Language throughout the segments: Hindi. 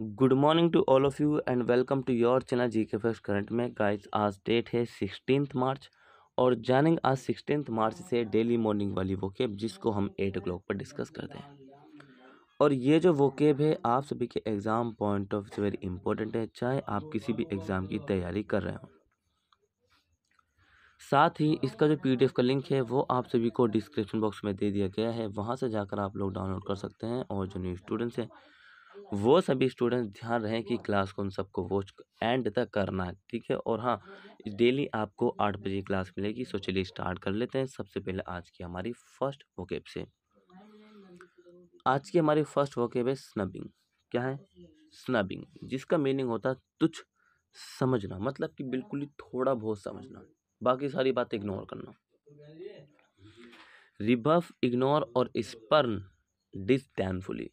good morning to all of you and welcome to your channel जी के फर्स्ट करंट में गाइस आज डेट है सिक्सटीन मार्च और जानेंगे आज सिक्सटीन मार्च से डेली मॉर्निंग वाली वोकेब जिसको हम एट ओ पर डिस्कस करते हैं और ये जो वोकेब है आप सभी के exam point of view very important है चाहे आप किसी भी एग्ज़ाम की तैयारी कर रहे हो साथ ही इसका जो पीडीएफ का लिंक है वो आप सभी को डिस्क्रिप्शन बॉक्स में दे दिया गया है वहाँ से जाकर आप लोग डाउनलोड कर सकते हैं और जो न्यू स्टूडेंट्स हैं वो सभी स्टूडेंट्स ध्यान रहें कि क्लास को उन सबको वॉच एंड तक करना है ठीक है और हाँ डेली आपको आठ बजे क्लास मिलेगी सो चलिए स्टार्ट कर लेते हैं सबसे पहले आज की हमारी फर्स्ट वोकेब से आज की हमारी फर्स्ट वोकेब है स्नबिंग क्या है स्नबिंग जिसका मीनिंग होता है तुच्छ समझना मतलब कि बिल्कुल ही थोड़ा बहुत समझना बाकी सारी बात इग्नोर करना रिबफ इग्नोर और स्पर्न डिस्टैनफुली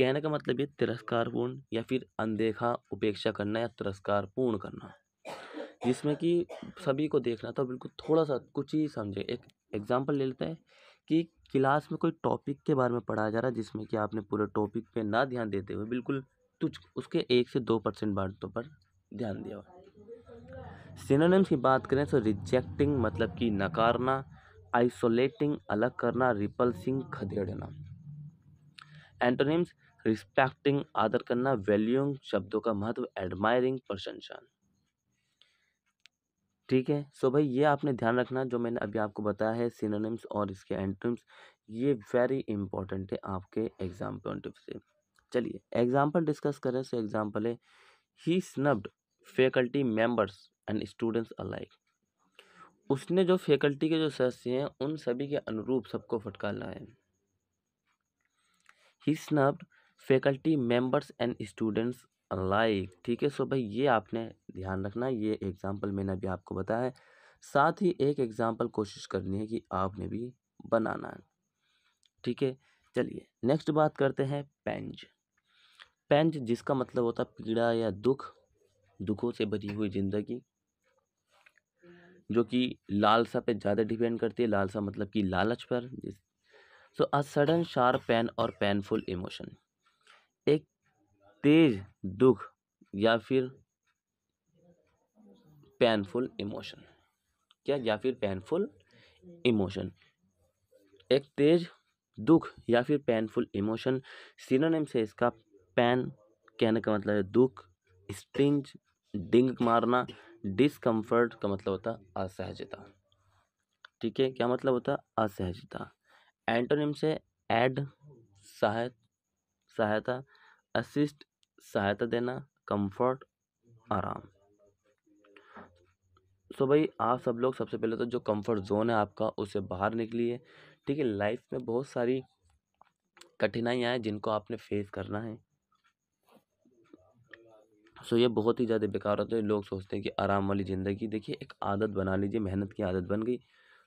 कहने का मतलब ये तिरस्कारपूर्ण या फिर अनदेखा उपेक्षा करना या तिरस्कार पूर्ण करना जिसमें कि सभी को देखना था तो बिल्कुल थोड़ा सा कुछ ही समझे एक एग्ज़ाम्पल ले लेते हैं कि क्लास में कोई टॉपिक के बारे में पढ़ाया जा रहा है जिसमें कि आपने पूरे टॉपिक पे ना ध्यान देते हुए बिल्कुल तुझ उसके एक से दो परसेंट बातों पर ध्यान दिया सिनोनिम्स की बात करें तो रिजेक्टिंग मतलब कि नकारना आइसोलेटिंग अलग करना रिपल्सिंग खदेड़ना एंटोनिम्स रिस्पेक्टिंग आदर करना वैल्यूइंग शब्दों का महत्व एडमायरिंग प्रशंसा ठीक है सो भाई ये आपने ध्यान रखना जो मैंने अभी आपको बताया है सिनोनिम्स और इसके एंट्रम्स ये वेरी इंपॉर्टेंट है आपके एग्जाम पॉइंट ऑफ से चलिए एग्जाम्पल डिस्कस करें सो एग्जाम्पल है he snubbed faculty members and students alike उसने जो फैकल्टी के जो सदस्य हैं उन सभी के अनुरूप सबको फटकार लाया he snubbed faculty members and students like ठीक है सो भाई ये आपने ध्यान रखना है ये एग्जाम्पल मैंने अभी आपको बताया है साथ ही एक एग्जाम्पल कोशिश करनी है कि आपने भी बनाना है ठीक है चलिए नेक्स्ट बात करते हैं पेंज पेंज जिसका मतलब होता है पीड़ा या दुख दुखों से भरी हुई ज़िंदगी जो कि लालसा पे ज़्यादा डिपेंड करती है लालसा मतलब कि लालच पर so a sudden sharp pain और पेनफुल इमोशन एक तेज दुख या फिर पेनफुल इमोशन क्या या फिर पेनफुल इमोशन एक तेज दुख या फिर पेनफुल इमोशन सिनोनिम से इसका पेन कहने का मतलब है दुख स्टिंज डिंग मारना डिसकंफर्ट का मतलब होता है असहजता ठीक है क्या मतलब होता है असहजता एंटोनिम से एड सहायत सहायता असिस्ट सहायता देना कंफर्ट आराम सो भाई आप सब लोग सबसे पहले तो जो कंफर्ट जोन है आपका उससे बाहर निकलिए ठीक है लाइफ में बहुत सारी कठिनाइयाँ हैं जिनको आपने फेस करना है सो ये बहुत ही ज़्यादा बेकार होता है लोग सोचते हैं कि आराम वाली ज़िंदगी देखिए एक आदत बना लीजिए मेहनत की आदत बन गई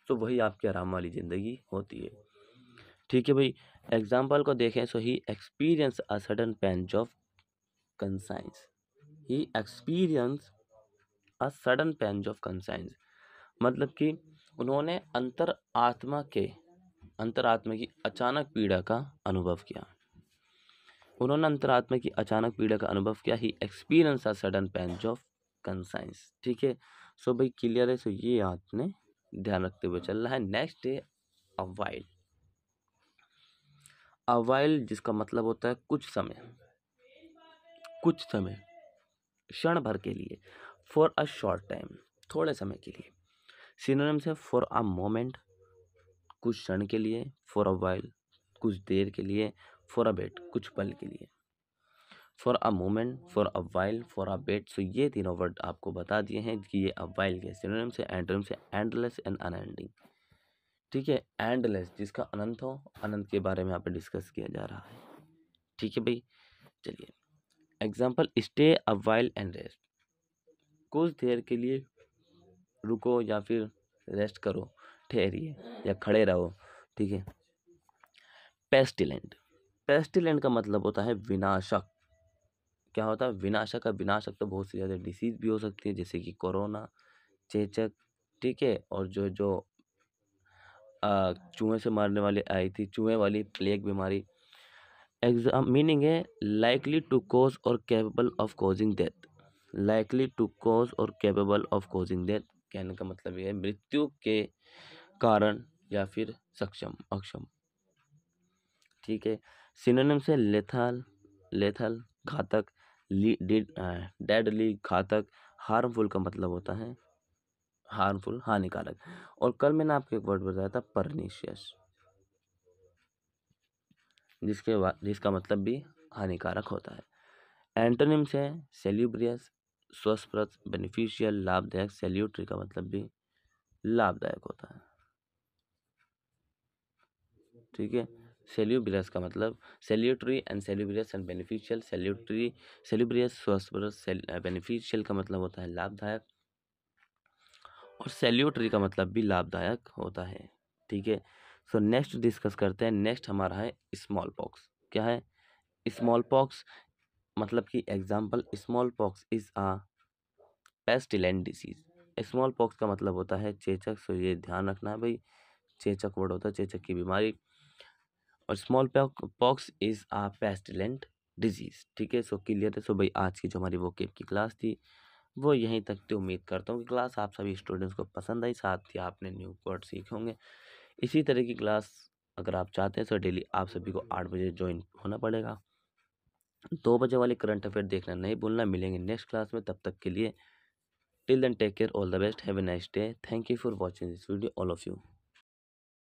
तो वही आपकी आराम वाली ज़िंदगी होती है ठीक है भाई एग्जाम्पल को देखें so he experience a sudden pang of conscience he experience a sudden pang of conscience मतलब कि उन्होंने अंतर आत्मा के अंतर आत्मा की अचानक पीड़ा का अनुभव किया उन्होंने अंतर आत्मा की अचानक पीड़ा का अनुभव किया he experience a sudden pang of conscience ठीक है सो भाई क्लियर है सो ये आपने ध्यान रखते हुए चल रहा है next day a wild awhile जिसका मतलब होता है कुछ समय कुछ समय क्षण भर के लिए फॉर अ शॉर्ट टाइम थोड़े समय के लिए सिनोनिम्स है फॉर अ मोमेंट कुछ क्षण के लिए फॉर अ वाइल कुछ देर के लिए फॉर अ बेट कुछ पल के लिए for a moment for a while for a bit so ये तीनों वर्ड आपको बता दिए हैं कि ये अवाइल के सिनोनिम्स है एंड्रम्स है एंडलेस एंड अनएंडिंग ठीक है एंडलेस जिसका अनंत हो अनंत के बारे में यहाँ पे डिस्कस किया जा रहा है ठीक है भाई चलिए example stay a while and rest कुछ देर के लिए रुको या फिर रेस्ट करो ठहरिए या खड़े रहो ठीक है पेस्टिलेंट पेस्टिलेंट का मतलब होता है विनाशक क्या होता है विनाशक का विनाशक तो बहुत सी ज़्यादा डिसीज़ भी हो सकती है जैसे कि कोरोना चेचक ठीक है और जो जो चूहे से मारने वाली आई थी चूहे वाली प्लेग बीमारी एग्जाम मीनिंग है लाइकली टू कोज और capable of causing death likely to cause और कैपेबल ऑफ कोजिंग डेथ कहने का मतलब यह है मृत्यु के कारण या फिर सक्षम अक्षम ठीक है सिनोनिम से लेथल लेथल घातक डेडली घातक हार्मफुल का मतलब होता है हार्मफुल हानिकारक और कल मैंने आपको एक वर्ड बताया था परनीशियस जिसके जिसका मतलब भी हानिकारक होता है एंटोनिम्स है सेल्यूब्रियस स्वस्प्रत बेनिफिशियल लाभदायक सेल्यूटरी का मतलब भी लाभदायक होता है ठीक है सेल्यूब्रियस का मतलब salutary and salubrious and beneficial salutary salubrious स्वस्थप्रद बेनिफिशियल का मतलब होता है लाभदायक और सेल्यूटरी का मतलब भी लाभदायक होता है ठीक है सो नेक्स्ट डिस्कस करते हैं नेक्स्ट हमारा है स्मॉल पॉक्स क्या है स्मॉल पॉक्स मतलब कि example smallpox is a pestilent disease smallpox का मतलब होता है चेचक सो ये ध्यान रखना है भाई चेचक वर्ड होता है चेचक की बीमारी और smallpox is a pestilent disease ठीक है सो क्लियर है सो भाई आज की जो हमारी वो की क्लास थी वो यहीं तक तो उम्मीद करता हूँ कि क्लास आप सभी स्टूडेंट्स को पसंद आई साथ ही आपने न्यू वर्ड सीखे होंगे इसी तरह की क्लास अगर आप चाहते हैं तो डेली आप सभी को आठ बजे ज्वाइन होना पड़ेगा दो बजे वाले करंट अफेयर देखना नहीं भूलना मिलेंगे नेक्स्ट क्लास में तब तक के लिए till then take care all the best have a nice day thank you for watching this video all of you